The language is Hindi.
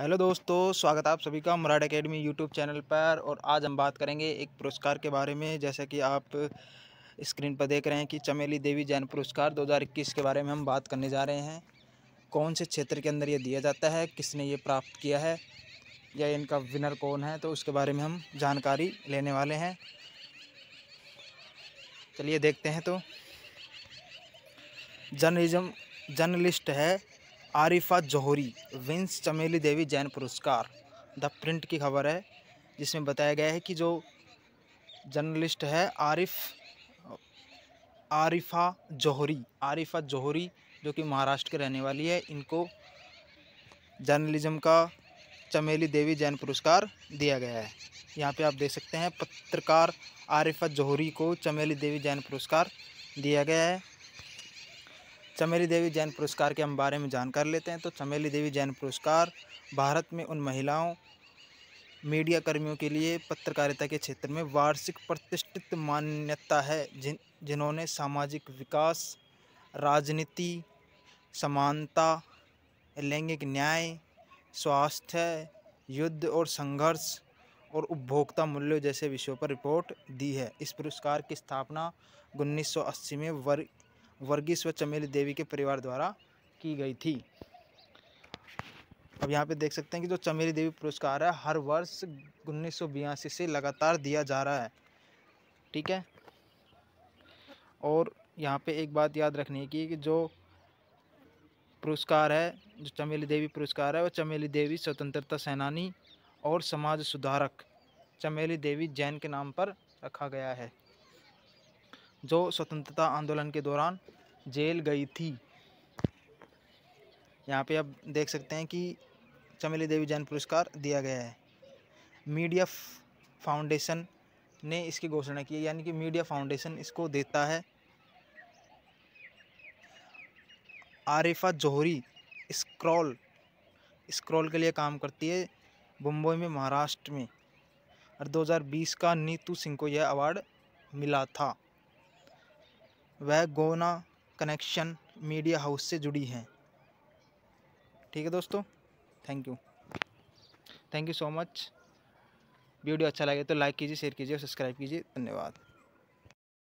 हेलो दोस्तों स्वागत आप सभी का मुराड एकेडमी यूट्यूब चैनल पर और आज हम बात करेंगे एक पुरस्कार के बारे में जैसा कि आप स्क्रीन पर देख रहे हैं कि चमेली देवी जैन पुरस्कार 2021 के बारे में हम बात करने जा रहे हैं कौन से क्षेत्र के अंदर ये दिया जाता है किसने ये प्राप्त किया है या इनका विनर कौन है तो उसके बारे में हम जानकारी लेने वाले हैं चलिए देखते हैं तो जर्नलिज्म जर्नलिस्ट है आरिफा जौहरी विंस चमेली देवी जैन पुरस्कार द प्रिंट की खबर है जिसमें बताया गया है कि जो जर्नलिस्ट है आरिफ आरिफा जौहरी आरिफा जौहरी जो कि महाराष्ट्र के रहने वाली है इनको जर्नलिज्म का चमेली देवी जैन पुरस्कार दिया गया है यहाँ पे आप देख सकते हैं पत्रकार आरिफा जौहरी को चमेली देवी जैन पुरस्कार दिया गया है चमेली देवी जैन पुरस्कार के हम बारे में जानकारी लेते हैं तो चमेली देवी जैन पुरस्कार भारत में उन महिलाओं मीडिया कर्मियों के लिए पत्रकारिता के क्षेत्र में वार्षिक प्रतिष्ठित मान्यता है जिन जिन्होंने सामाजिक विकास राजनीति समानता लैंगिक न्याय स्वास्थ्य युद्ध और संघर्ष और उपभोक्ता मूल्यों जैसे विषयों पर रिपोर्ट दी है इस पुरस्कार की स्थापना 1980 में वर्ग वर्गीस व चमेली देवी के परिवार द्वारा की गई थी अब यहाँ पे देख सकते हैं कि जो चमेली देवी पुरस्कार है हर वर्ष उन्नीस से लगातार दिया जा रहा है ठीक है और यहाँ पे एक बात याद रखनी की कि जो पुरस्कार है जो चमेली देवी पुरस्कार है वह चमेली देवी स्वतंत्रता सेनानी और समाज सुधारक चमेली देवी जैन के नाम पर रखा गया है जो स्वतंत्रता आंदोलन के दौरान जेल गई थी यहाँ पे आप देख सकते हैं कि चमेली देवी जैन पुरस्कार दिया गया है मीडिया फाउंडेशन ने इसकी घोषणा की है यानी कि मीडिया फाउंडेशन इसको देता है आरिफा जोहरी स्क्रॉल स्क्रॉल के लिए काम करती है मुंबई में महाराष्ट्र में और 2020 का नीतू सिंह को यह अवार्ड मिला था वह गोना कनेक्शन मीडिया हाउस से जुड़ी हैं ठीक है दोस्तों thank you thank you so much video अच्छा लगे तो लाइक कीजिए शेयर कीजिए और सब्सक्राइब कीजिए धन्यवाद